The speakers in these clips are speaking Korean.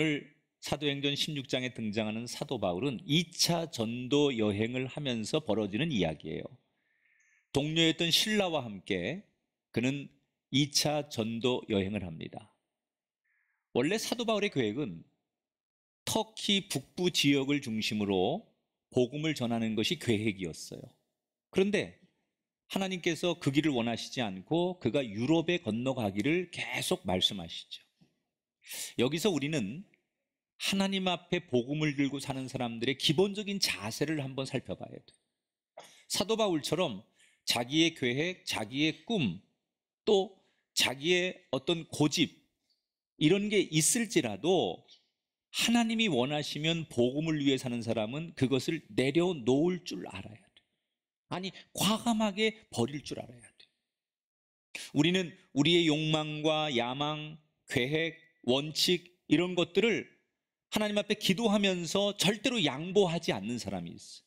오늘 사도행전 16장에 등장하는 사도 바울은 2차 전도 여행을 하면서 벌어지는 이야기예요. 동료였던 신라와 함께 그는 2차 전도 여행을 합니다. 원래 사도 바울의 계획은 터키 북부 지역을 중심으로 복음을 전하는 것이 계획이었어요. 그런데 하나님께서 그 길을 원하시지 않고 그가 유럽에 건너가기를 계속 말씀하시죠. 여기서 우리는 하나님 앞에 복음을 들고 사는 사람들의 기본적인 자세를 한번 살펴봐야 돼. 사도 바울처럼 자기의 계획, 자기의 꿈, 또 자기의 어떤 고집 이런 게 있을지라도 하나님이 원하시면 복음을 위해 사는 사람은 그것을 내려놓을 줄 알아야 돼. 아니 과감하게 버릴 줄 알아야 돼. 우리는 우리의 욕망과 야망, 계획, 원칙 이런 것들을 하나님 앞에 기도하면서 절대로 양보하지 않는 사람이 있어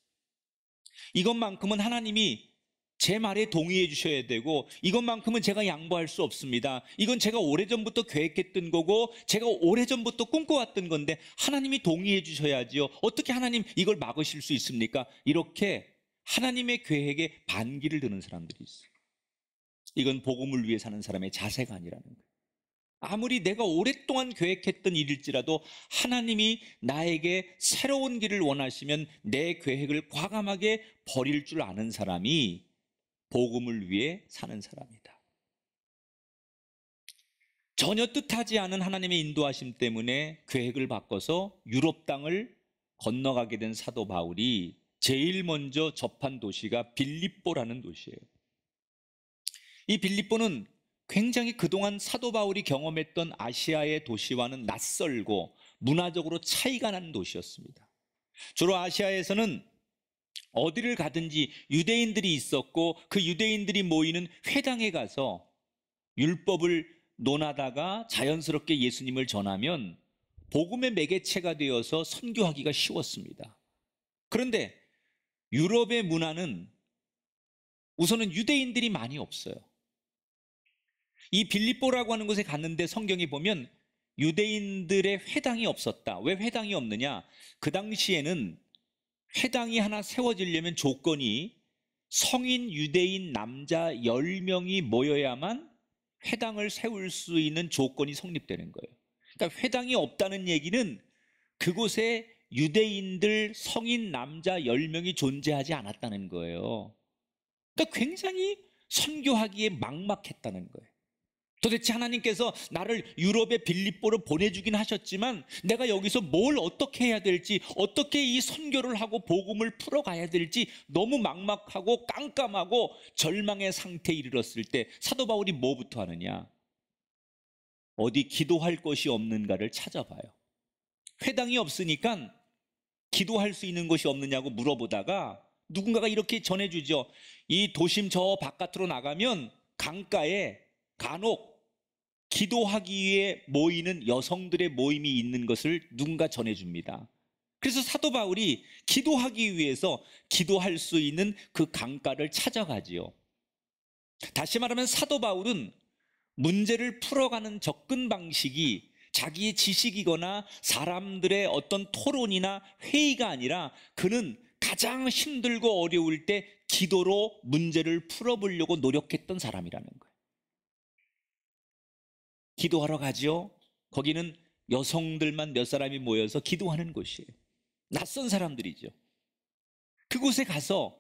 이것만큼은 하나님이 제 말에 동의해 주셔야 되고 이것만큼은 제가 양보할 수 없습니다. 이건 제가 오래전부터 계획했던 거고 제가 오래전부터 꿈꿔왔던 건데 하나님이 동의해 주셔야지요. 어떻게 하나님 이걸 막으실 수 있습니까? 이렇게 하나님의 계획에 반기를 드는 사람들이 있어요. 이건 복음을 위해 사는 사람의 자세가 아니라는 거예요. 아무리 내가 오랫동안 계획했던 일일지라도 하나님이 나에게 새로운 길을 원하시면 내 계획을 과감하게 버릴 줄 아는 사람이 복음을 위해 사는 사람이다. 전혀 뜻하지 않은 하나님의 인도하심 때문에 계획을 바꿔서 유럽 땅을 건너가게 된 사도 바울이 제일 먼저 접한 도시가 빌립보라는 도시예요. 이 빌립보는 굉장히 그동안 사도 바울이 경험했던 아시아의 도시와는 낯설고 문화적으로 차이가 난 도시였습니다. 주로 아시아에서는 어디를 가든지 유대인들이 있었고 그 유대인들이 모이는 회당에 가서 율법을 논하다가 자연스럽게 예수님을 전하면 복음의 매개체가 되어서 선교하기가 쉬웠습니다. 그런데 유럽의 문화는 우선은 유대인들이 많이 없어요. 이 빌립보라고 하는 곳에 갔는데 성경이 보면 유대인들의 회당이 없었다. 왜 회당이 없느냐? 그 당시에는 회당이 하나 세워지려면 조건이 성인 유대인 남자 10명이 모여야만 회당을 세울 수 있는 조건이 성립되는 거예요. 그러니까 회당이 없다는 얘기는 그곳에 유대인들 성인 남자 10명이 존재하지 않았다는 거예요. 그러니까 굉장히 선교하기에 막막했다는 거예요. 도대체 하나님께서 나를 유럽의 빌립보로 보내주긴 하셨지만 내가 여기서 뭘 어떻게 해야 될지 어떻게 이 선교를 하고 복음을 풀어가야 될지 너무 막막하고 깜깜하고 절망의 상태에 이르렀을 때 사도 바울이 뭐부터 하느냐 어디 기도할 것이 없는가를 찾아봐요 회당이 없으니까 기도할 수 있는 곳이 없느냐고 물어보다가 누군가가 이렇게 전해주죠 이 도심 저 바깥으로 나가면 강가에 간혹 기도하기 위해 모이는 여성들의 모임이 있는 것을 누군가 전해줍니다. 그래서 사도 바울이 기도하기 위해서 기도할 수 있는 그 강가를 찾아가지요. 다시 말하면 사도 바울은 문제를 풀어가는 접근 방식이 자기의 지식이거나 사람들의 어떤 토론이나 회의가 아니라 그는 가장 힘들고 어려울 때 기도로 문제를 풀어보려고 노력했던 사람이라는 거예요. 기도하러 가지요. 거기는 여성들만 몇 사람이 모여서 기도하는 곳이에요. 낯선 사람들이죠. 그곳에 가서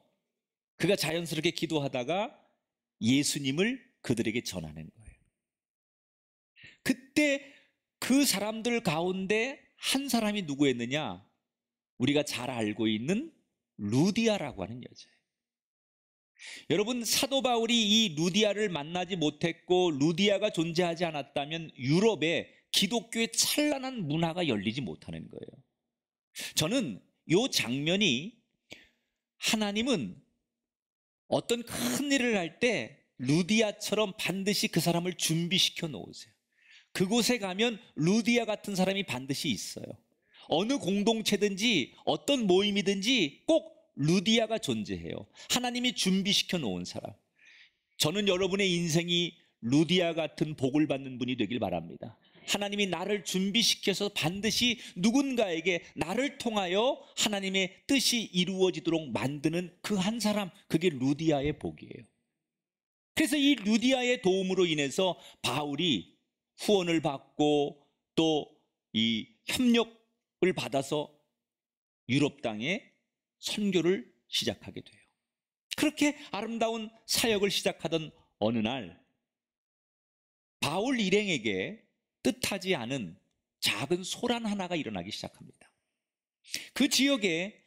그가 자연스럽게 기도하다가 예수님을 그들에게 전하는 거예요. 그때 그 사람들 가운데 한 사람이 누구였느냐? 우리가 잘 알고 있는 루디아라고 하는 여자예요. 여러분 사도 바울이 이 루디아를 만나지 못했고 루디아가 존재하지 않았다면 유럽에 기독교의 찬란한 문화가 열리지 못하는 거예요. 저는 이 장면이 하나님은 어떤 큰 일을 할 때 루디아처럼 반드시 그 사람을 준비시켜 놓으세요. 그곳에 가면 루디아 같은 사람이 반드시 있어요. 어느 공동체든지 어떤 모임이든지 꼭 루디아가 존재해요. 하나님이 준비시켜 놓은 사람. 저는 여러분의 인생이 루디아 같은 복을 받는 분이 되길 바랍니다. 하나님이 나를 준비시켜서 반드시 누군가에게 나를 통하여 하나님의 뜻이 이루어지도록 만드는 그 한 사람, 그게 루디아의 복이에요. 그래서 이 루디아의 도움으로 인해서 바울이 후원을 받고 또 이 협력을 받아서 유럽 땅에 선교를 시작하게 돼요. 그렇게 아름다운 사역을 시작하던 어느 날 바울 일행에게 뜻하지 않은 작은 소란 하나가 일어나기 시작합니다. 그 지역에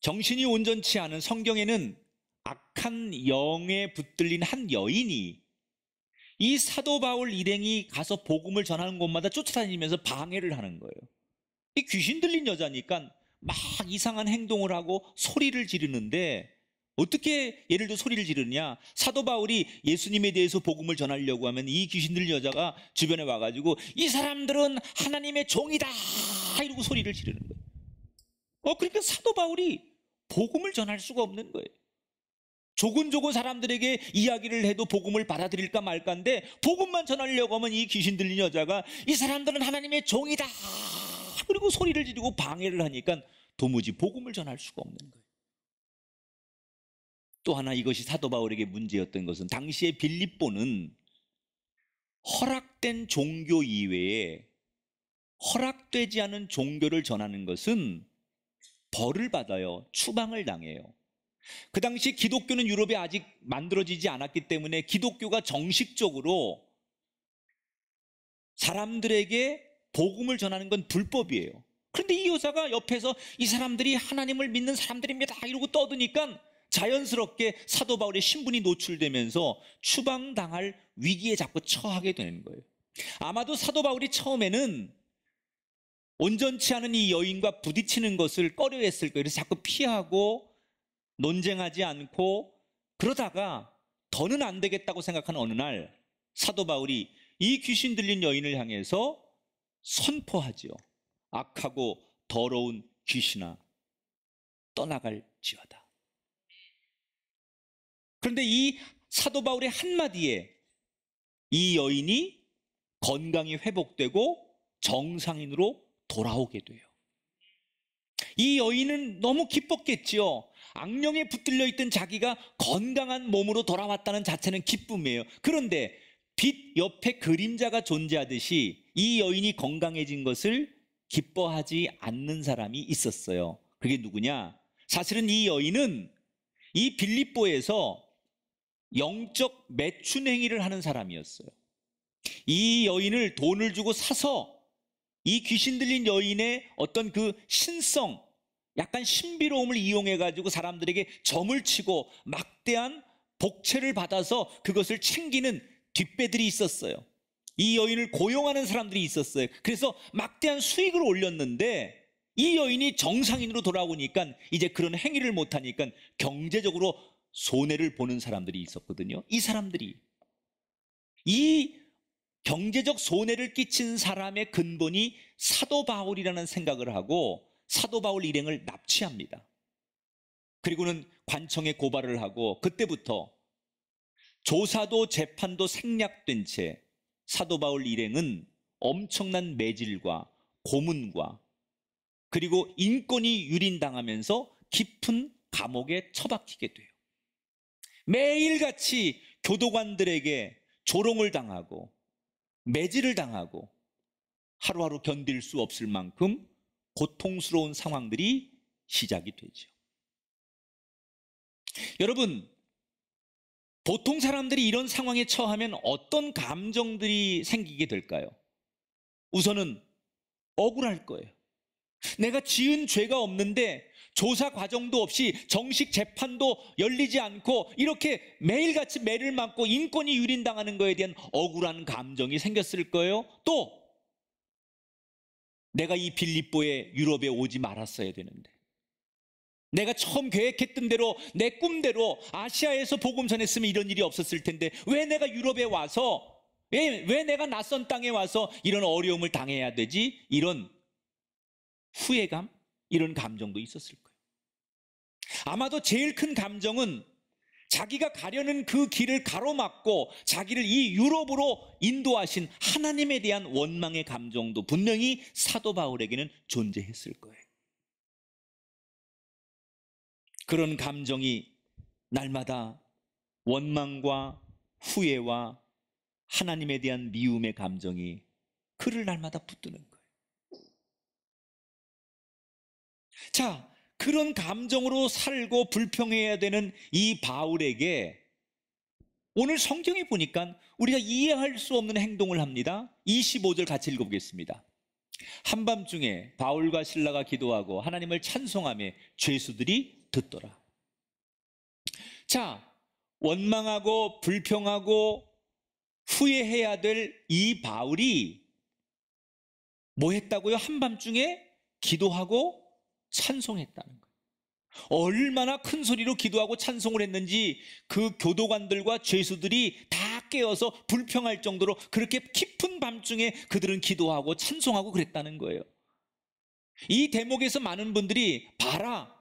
정신이 온전치 않은 성경에는 악한 영에 붙들린 한 여인이 이 사도 바울 일행이 가서 복음을 전하는 곳마다 쫓아다니면서 방해를 하는 거예요. 이 귀신 들린 여자니까 막 이상한 행동을 하고 소리를 지르는데 어떻게 예를 들어 소리를 지르느냐? 사도 바울이 예수님에 대해서 복음을 전하려고 하면 이 귀신들 여자가 주변에 와가지고 이 사람들은 하나님의 종이다! 이러고 소리를 지르는 거예요. 어, 그러니까 사도 바울이 복음을 전할 수가 없는 거예요. 조근조근 사람들에게 이야기를 해도 복음을 받아들일까 말까인데 복음만 전하려고 하면 이 귀신 들린 여자가 이 사람들은 하나님의 종이다! 그리고 소리를 지르고 방해를 하니까 도무지 복음을 전할 수가 없는 거예요. 또 하나 이것이 사도 바울에게 문제였던 것은 당시에 빌립보는 허락된 종교 이외에 허락되지 않은 종교를 전하는 것은 벌을 받아요. 추방을 당해요. 그 당시 기독교는 유럽에 아직 만들어지지 않았기 때문에 기독교가 정식적으로 사람들에게 복음을 전하는 건 불법이에요. 그런데 이 여자가 옆에서 이 사람들이 하나님을 믿는 사람들입니다. 이러고 떠드니까 자연스럽게 사도 바울의 신분이 노출되면서 추방당할 위기에 자꾸 처하게 되는 거예요. 아마도 사도 바울이 처음에는 온전치 않은 이 여인과 부딪히는 것을 꺼려했을 거예요. 그래서 자꾸 피하고 논쟁하지 않고 그러다가 더는 안 되겠다고 생각한 어느 날 사도 바울이 이 귀신 들린 여인을 향해서 선포하지요. 악하고 더러운 귀신아 떠나갈지어다. 그런데 이 사도 바울의 한마디에 이 여인이 건강이 회복되고 정상인으로 돌아오게 돼요. 이 여인은 너무 기뻤겠지요. 악령에 붙들려 있던 자기가 건강한 몸으로 돌아왔다는 자체는 기쁨이에요. 그런데 빛 옆에 그림자가 존재하듯이 이 여인이 건강해진 것을 기뻐하지 않는 사람이 있었어요. 그게 누구냐? 사실은 이 여인은 이 빌립보에서 영적 매춘 행위를 하는 사람이었어요. 이 여인을 돈을 주고 사서 이 귀신 들린 여인의 어떤 그 신성, 약간 신비로움을 이용해 가지고 사람들에게 점을 치고 막대한 복채를 받아서 그것을 챙기는 뒷배들이 있었어요. 이 여인을 고용하는 사람들이 있었어요. 그래서 막대한 수익을 올렸는데 이 여인이 정상인으로 돌아오니까 이제 그런 행위를 못하니까 경제적으로 손해를 보는 사람들이 있었거든요. 이 사람들이. 이 경제적 손해를 끼친 사람의 근본이 사도 바울이라는 생각을 하고 사도 바울 일행을 납치합니다. 그리고는 관청에 고발을 하고 그때부터 조사도 재판도 생략된 채 사도 바울 일행은 엄청난 매질과 고문과 그리고 인권이 유린당하면서 깊은 감옥에 처박히게 돼요. 매일같이 교도관들에게 조롱을 당하고 매질을 당하고 하루하루 견딜 수 없을 만큼 고통스러운 상황들이 시작이 되죠. 여러분, 보통 사람들이 이런 상황에 처하면 어떤 감정들이 생기게 될까요? 우선은 억울할 거예요. 내가 지은 죄가 없는데 조사 과정도 없이 정식 재판도 열리지 않고 이렇게 매일같이 매를 맞고 인권이 유린당하는 거에 대한 억울한 감정이 생겼을 거예요. 또 내가 이 빌립보에 유럽에 오지 말았어야 되는데 내가 처음 계획했던 대로 내 꿈대로 아시아에서 복음 전했으면 이런 일이 없었을 텐데 왜 내가 유럽에 와서 왜, 왜 내가 낯선 땅에 와서 이런 어려움을 당해야 되지? 이런 후회감? 이런 감정도 있었을 거예요. 아마도 제일 큰 감정은 자기가 가려는 그 길을 가로막고 자기를 이 유럽으로 인도하신 하나님에 대한 원망의 감정도 분명히 사도 바울에게는 존재했을 거예요. 그런 감정이 날마다 원망과 후회와 하나님에 대한 미움의 감정이 그를 날마다 붙드는 거예요. 자, 그런 감정으로 살고 불평해야 되는 이 바울에게 오늘 성경에 보니까 우리가 이해할 수 없는 행동을 합니다. 25절 같이 읽어보겠습니다. 한밤중에 바울과 신라가 기도하고 하나님을 찬송하며 죄수들이 듣더라. 자, 원망하고 불평하고 후회해야 될 이 바울이 뭐 했다고요? 한밤중에 기도하고 찬송했다는 거예요. 얼마나 큰 소리로 기도하고 찬송을 했는지 그 교도관들과 죄수들이 다 깨어서 불평할 정도로 그렇게 깊은 밤중에 그들은 기도하고 찬송하고 그랬다는 거예요. 이 대목에서 많은 분들이 봐라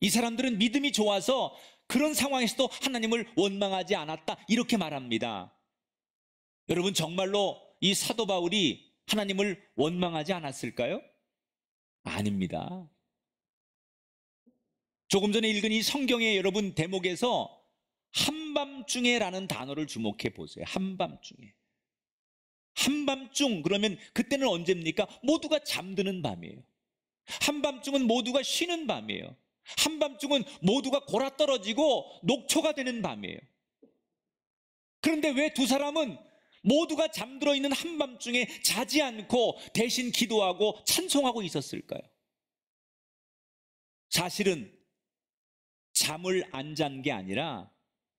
이 사람들은 믿음이 좋아서 그런 상황에서도 하나님을 원망하지 않았다. 이렇게 말합니다. 여러분, 정말로 이 사도 바울이 하나님을 원망하지 않았을까요? 아닙니다. 조금 전에 읽은 이 성경의 여러분 대목에서 한밤중에라는 단어를 주목해 보세요. 한밤중에. 한밤중 그러면 그때는 언제입니까? 모두가 잠드는 밤이에요. 한밤중은 모두가 쉬는 밤이에요. 한밤중은 모두가 골아떨어지고 녹초가 되는 밤이에요. 그런데 왜 두 사람은 모두가 잠들어 있는 한밤중에 자지 않고 대신 기도하고 찬송하고 있었을까요? 사실은 잠을 안 잔 게 아니라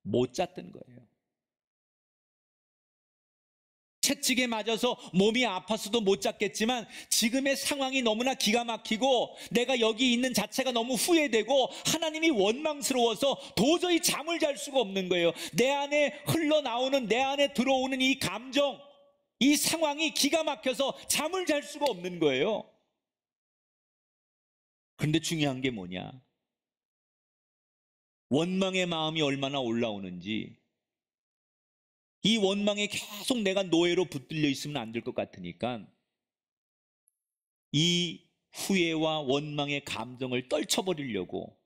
못 잤던 거예요. 채찍에 맞아서 몸이 아파서도 못 잡겠지만 지금의 상황이 너무나 기가 막히고 내가 여기 있는 자체가 너무 후회되고 하나님이 원망스러워서 도저히 잠을 잘 수가 없는 거예요. 내 안에 흘러나오는 내 안에 들어오는 이 감정 이 상황이 기가 막혀서 잠을 잘 수가 없는 거예요. 근데 중요한 게 뭐냐? 원망의 마음이 얼마나 올라오는지 이 원망에 계속 내가 노예로 붙들려 있으면 안 될 것 같으니까 이 후회와 원망의 감정을 떨쳐버리려고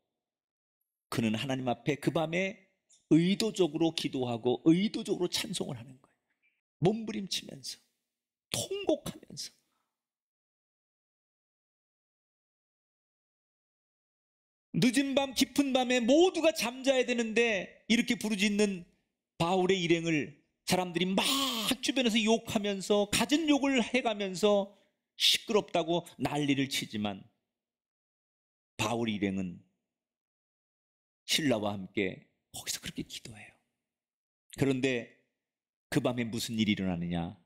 그는 하나님 앞에 그 밤에 의도적으로 기도하고 의도적으로 찬송을 하는 거예요. 몸부림치면서 통곡하면서 늦은 밤 깊은 밤에 모두가 잠자야 되는데 이렇게 부르짖는 바울의 일행을 사람들이 막 주변에서 욕하면서 가진 욕을 해가면서 시끄럽다고 난리를 치지만 바울 일행은 신라와 함께 거기서 그렇게 기도해요. 그런데 그 밤에 무슨 일이 일어나느냐?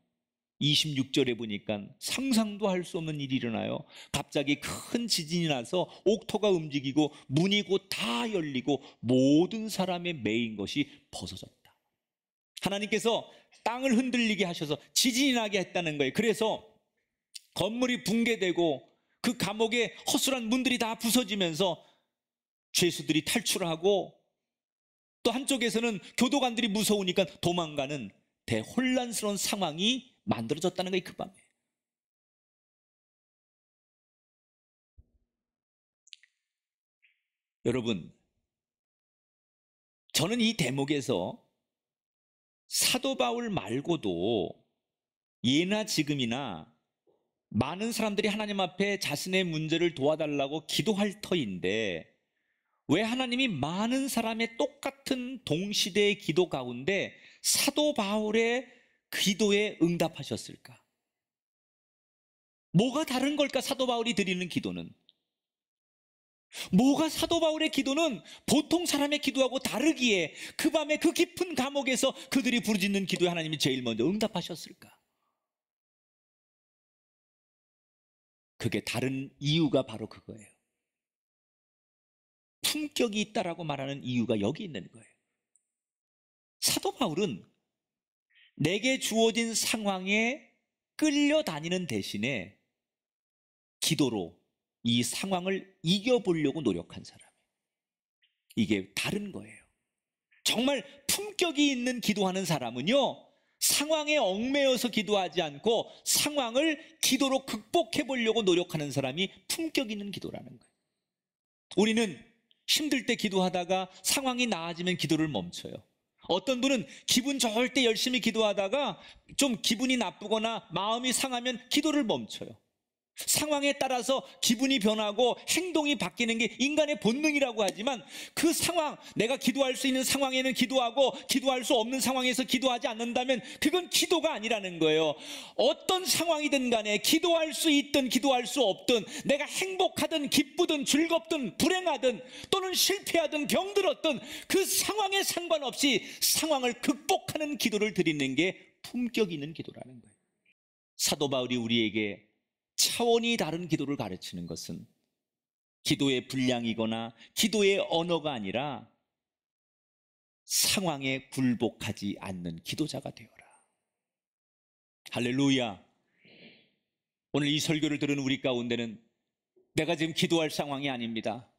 26절에 보니까 상상도 할 수 없는 일이 일어나요. 갑자기 큰 지진이 나서 옥터가 움직이고 문이 곧 다 열리고 모든 사람의 매인 것이 벗어졌다. 하나님께서 땅을 흔들리게 하셔서 지진이 나게 했다는 거예요. 그래서 건물이 붕괴되고 그 감옥에 허술한 문들이 다 부서지면서 죄수들이 탈출하고 또 한쪽에서는 교도관들이 무서우니까 도망가는 대혼란스러운 상황이 만들어졌다는 거예요. 그 밤에. 여러분, 저는 이 대목에서 사도 바울 말고도 예나 지금이나 많은 사람들이 하나님 앞에 자신의 문제를 도와달라고 기도할 터인데 왜 하나님이 많은 사람의 똑같은 동시대의 기도 가운데 사도 바울의 기도에 응답하셨을까? 뭐가 다른 걸까? 사도 바울이 드리는 기도는 뭐가 사도 바울의 기도는 보통 사람의 기도하고 다르기에 그 밤에 그 깊은 감옥에서 그들이 부르짖는 기도에 하나님이 제일 먼저 응답하셨을까? 그게 다른 이유가 바로 그거예요. 품격이 있다라고 말하는 이유가 여기 있는 거예요. 사도 바울은 내게 주어진 상황에 끌려다니는 대신에 기도로 이 상황을 이겨보려고 노력한 사람. 이게 다른 거예요. 정말 품격이 있는 기도하는 사람은요, 상황에 얽매여서 기도하지 않고 상황을 기도로 극복해 보려고 노력하는 사람이 품격 있는 기도라는 거예요. 우리는 힘들 때 기도하다가 상황이 나아지면 기도를 멈춰요. 어떤 분은 기분 좋을 때 열심히 기도하다가 좀 기분이 나쁘거나 마음이 상하면 기도를 멈춰요. 상황에 따라서 기분이 변하고 행동이 바뀌는 게 인간의 본능이라고 하지만 그 상황, 내가 기도할 수 있는 상황에는 기도하고 기도할 수 없는 상황에서 기도하지 않는다면 그건 기도가 아니라는 거예요. 어떤 상황이든 간에 기도할 수 있든 기도할 수 없든 내가 행복하든 기쁘든 즐겁든 불행하든 또는 실패하든 병들었든 그 상황에 상관없이 상황을 극복하는 기도를 드리는 게 품격 있는 기도라는 거예요. 사도 바울이 우리에게 차원이 다른 기도를 가르치는 것은 기도의 분량이거나 기도의 언어가 아니라 상황에 굴복하지 않는 기도자가 되어라. 할렐루야. 오늘 이 설교를 들은 우리 가운데는 내가 지금 기도할 상황이 아닙니다.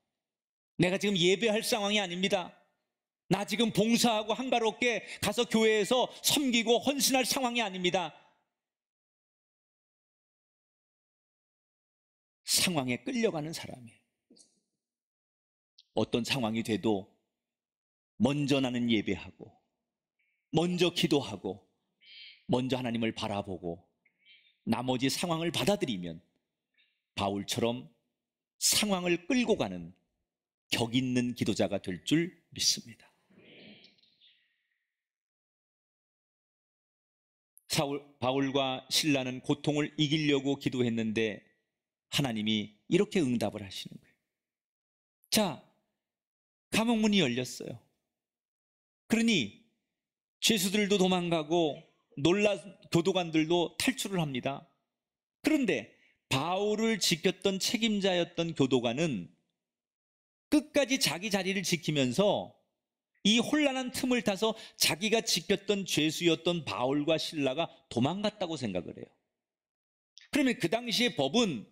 내가 지금 예배할 상황이 아닙니다. 나 지금 봉사하고 한가롭게 가서 교회에서 섬기고 헌신할 상황이 아닙니다. 상황에 끌려가는 사람이에요. 어떤 상황이 돼도 먼저 나는 예배하고, 먼저 기도하고, 먼저 하나님을 바라보고, 나머지 상황을 받아들이면 바울처럼 상황을 끌고 가는 격 있는 기도자가 될 줄 믿습니다. 사울, 바울과 신라는 고통을 이기려고 기도했는데 하나님이 이렇게 응답을 하시는 거예요. 자, 감옥 문이 열렸어요. 그러니 죄수들도 도망가고 놀라 교도관들도 탈출을 합니다. 그런데 바울을 지켰던 책임자였던 교도관은 끝까지 자기 자리를 지키면서 이 혼란한 틈을 타서 자기가 지켰던 죄수였던 바울과 신라가 도망갔다고 생각을 해요. 그러면 그 당시의 법은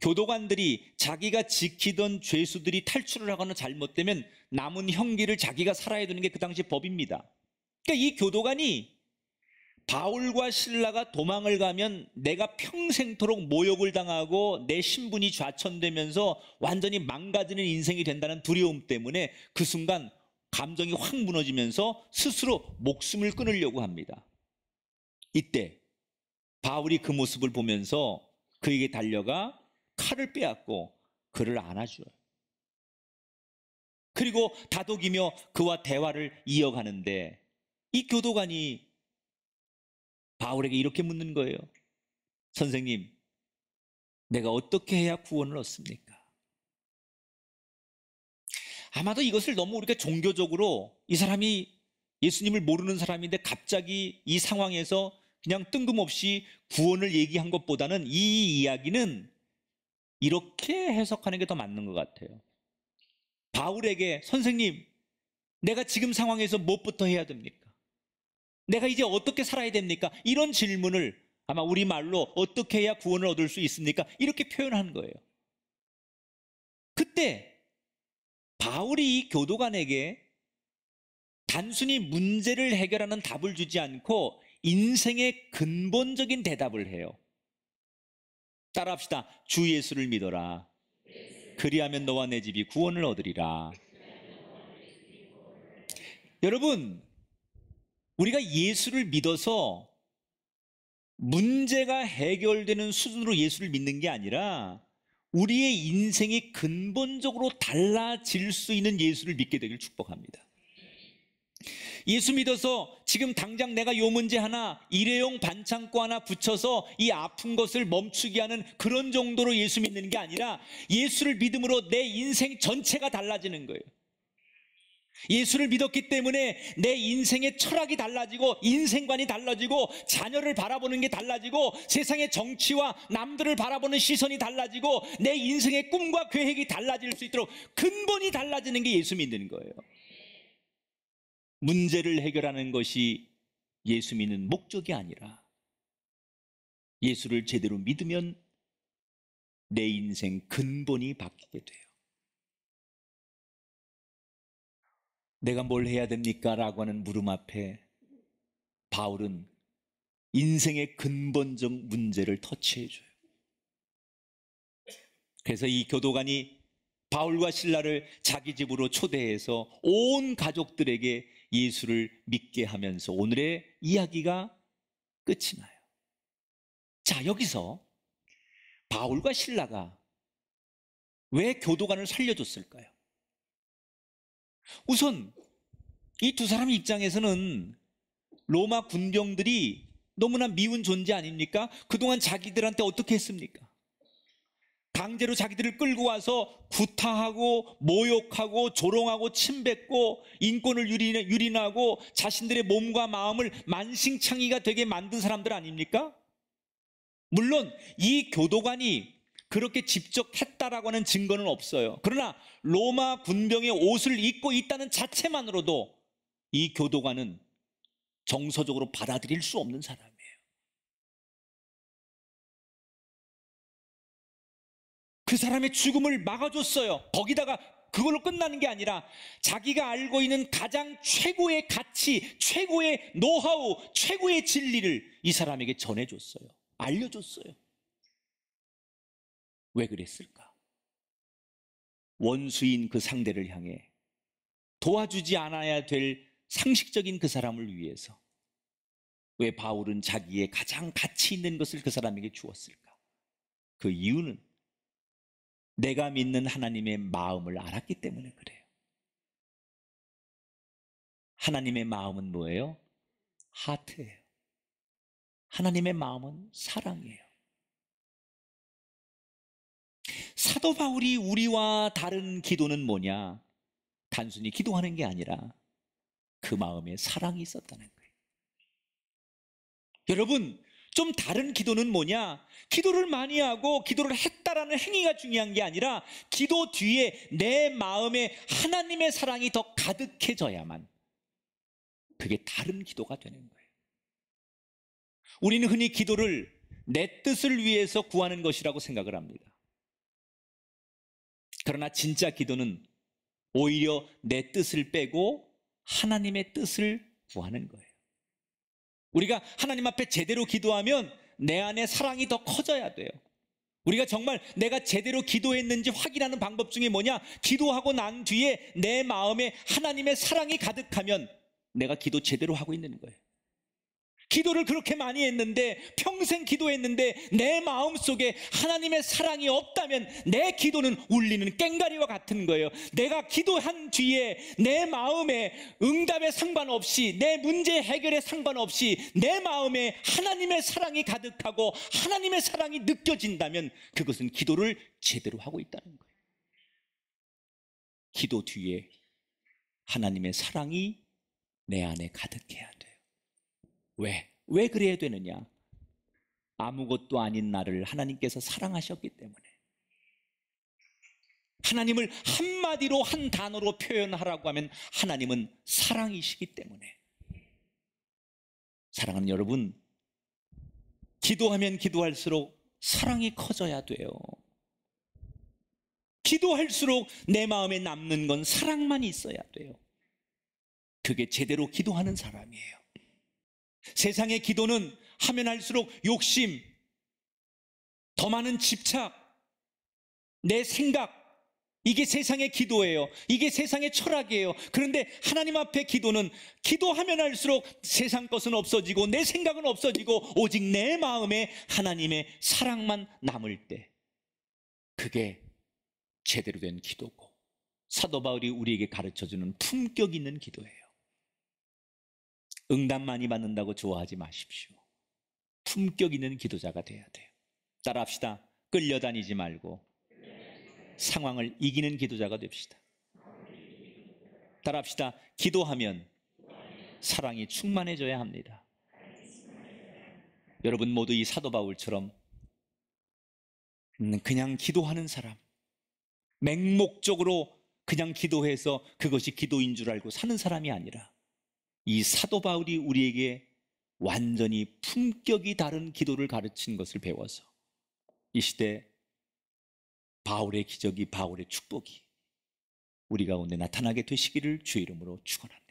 교도관들이 자기가 지키던 죄수들이 탈출을 하거나 잘못되면 남은 형기를 자기가 살아야 되는 게 그 당시 법입니다. 그러니까 이 교도관이 바울과 신라가 도망을 가면 내가 평생토록 모욕을 당하고 내 신분이 좌천되면서 완전히 망가지는 인생이 된다는 두려움 때문에 그 순간 감정이 확 무너지면서 스스로 목숨을 끊으려고 합니다. 이때 바울이 그 모습을 보면서 그에게 달려가 칼을 빼앗고 그를 안아줘요. 그리고 다독이며 그와 대화를 이어가는데 이 교도관이 바울에게 이렇게 묻는 거예요. 선생님, 내가 어떻게 해야 구원을 얻습니까? 아마도 이것을 너무 우리가 종교적으로 이 사람이 예수님을 모르는 사람인데 갑자기 이 상황에서 그냥 뜬금없이 구원을 얘기한 것보다는 이 이야기는 이렇게 해석하는 게 더 맞는 것 같아요. 바울에게 선생님, 내가 지금 상황에서 무엇부터 해야 됩니까? 내가 이제 어떻게 살아야 됩니까? 이런 질문을 아마 우리말로 어떻게 해야 구원을 얻을 수 있습니까? 이렇게 표현한 거예요. 그때 바울이 이 교도관에게 단순히 문제를 해결하는 답을 주지 않고 인생의 근본적인 대답을 해요. 따라합시다. 주 예수를 믿어라. 그리하면 너와 내 집이 구원을 얻으리라. 여러분, 우리가 예수를 믿어서 문제가 해결되는 수준으로 예수를 믿는 게 아니라 우리의 인생이 근본적으로 달라질 수 있는 예수를 믿게 되길 축복합니다. 예수 믿어서 지금 당장 내가 요 문제 하나 일회용 반창고 하나 붙여서 이 아픈 것을 멈추게 하는 그런 정도로 예수 믿는 게 아니라 예수를 믿음으로 내 인생 전체가 달라지는 거예요. 예수를 믿었기 때문에 내 인생의 철학이 달라지고 인생관이 달라지고 자녀를 바라보는 게 달라지고 세상의 정치와 남들을 바라보는 시선이 달라지고 내 인생의 꿈과 계획이 달라질 수 있도록 근본이 달라지는 게 예수 믿는 거예요. 문제를 해결하는 것이 예수 믿는 목적이 아니라 예수를 제대로 믿으면 내 인생 근본이 바뀌게 돼요. 내가 뭘 해야 됩니까? 라고 하는 물음 앞에 바울은 인생의 근본적 문제를 터치해줘요. 그래서 이 교도관이 바울과 신라를 자기 집으로 초대해서 온 가족들에게 예수를 믿게 하면서 오늘의 이야기가 끝이 나요. 자, 여기서 바울과 신라가 왜 교도관을 살려줬을까요? 우선 이 두 사람 입장에서는 로마 군병들이 너무나 미운 존재 아닙니까? 그동안 자기들한테 어떻게 했습니까? 강제로 자기들을 끌고 와서 구타하고 모욕하고 조롱하고 침뱉고 인권을 유린하고 자신들의 몸과 마음을 만신창이가 되게 만든 사람들 아닙니까? 물론 이 교도관이 그렇게 직접 했다라고 하는 증거는 없어요. 그러나 로마 군병의 옷을 입고 있다는 자체만으로도 이 교도관은 정서적으로 받아들일 수 없는 사람. 그 사람의 죽음을 막아줬어요. 거기다가 그걸로 끝나는 게 아니라 자기가 알고 있는 가장 최고의 가치, 최고의 노하우, 최고의 진리를 이 사람에게 전해줬어요. 알려줬어요. 왜 그랬을까? 원수인 그 상대를 향해 도와주지 않아야 될 상식적인 그 사람을 위해서 왜 바울은 자기의 가장 가치 있는 것을 그 사람에게 주었을까? 그 이유는 내가 믿는 하나님의 마음을 알았기 때문에 그래요. 하나님의 마음은 뭐예요? 하트예요. 하나님의 마음은 사랑이에요. 사도 바울이 우리와 다른 기도는 뭐냐? 단순히 기도하는 게 아니라 그 마음에 사랑이 있었다는 거예요. 여러분, 좀 다른 기도는 뭐냐? 기도를 많이 하고 기도를 했다라는 행위가 중요한 게 아니라 기도 뒤에 내 마음에 하나님의 사랑이 더 가득해져야만 그게 다른 기도가 되는 거예요. 우리는 흔히 기도를 내 뜻을 위해서 구하는 것이라고 생각을 합니다. 그러나 진짜 기도는 오히려 내 뜻을 빼고 하나님의 뜻을 구하는 거예요. 우리가 하나님 앞에 제대로 기도하면 내 안에 사랑이 더 커져야 돼요. 우리가 정말 내가 제대로 기도했는지 확인하는 방법 중에 뭐냐? 기도하고 난 뒤에 내 마음에 하나님의 사랑이 가득하면 내가 기도 제대로 하고 있는 거예요. 기도를 그렇게 많이 했는데 평생 기도했는데 내 마음 속에 하나님의 사랑이 없다면 내 기도는 울리는 깽가리와 같은 거예요. 내가 기도한 뒤에 내 마음에 응답에 상관없이 내 문제 해결에 상관없이 내 마음에 하나님의 사랑이 가득하고 하나님의 사랑이 느껴진다면 그것은 기도를 제대로 하고 있다는 거예요. 기도 뒤에 하나님의 사랑이 내 안에 가득해야 돼. 왜? 왜 그래야 되느냐? 아무것도 아닌 나를 하나님께서 사랑하셨기 때문에. 하나님을 한마디로 한 단어로 표현하라고 하면 하나님은 사랑이시기 때문에. 사랑하는 여러분, 기도하면 기도할수록 사랑이 커져야 돼요. 기도할수록 내 마음에 남는 건 사랑만 있어야 돼요. 그게 제대로 기도하는 사람이에요. 세상의 기도는 하면 할수록 욕심, 더 많은 집착, 내 생각, 이게 세상의 기도예요. 이게 세상의 철학이에요. 그런데 하나님 앞에 기도는 기도하면 할수록 세상 것은 없어지고 내 생각은 없어지고 오직 내 마음에 하나님의 사랑만 남을 때 그게 제대로 된 기도고 사도 바울이 우리에게 가르쳐 주는 품격 있는 기도예요. 응답 많이 받는다고 좋아하지 마십시오. 품격 있는 기도자가 돼야 돼요. 따라합시다. 끌려다니지 말고 상황을 이기는 기도자가 됩시다. 따라합시다. 기도하면 사랑이 충만해져야 합니다. 여러분 모두 이 사도 바울처럼 음, 그냥 기도하는 사람, 맹목적으로 그냥 기도해서 그것이 기도인 줄 알고 사는 사람이 아니라 이 사도 바울이 우리에게 완전히 품격이 다른 기도를 가르친 것을 배워서 이 시대 바울의 기적이 바울의 축복이 우리 가운데 나타나게 되시기를 주 이름으로 축원합니다.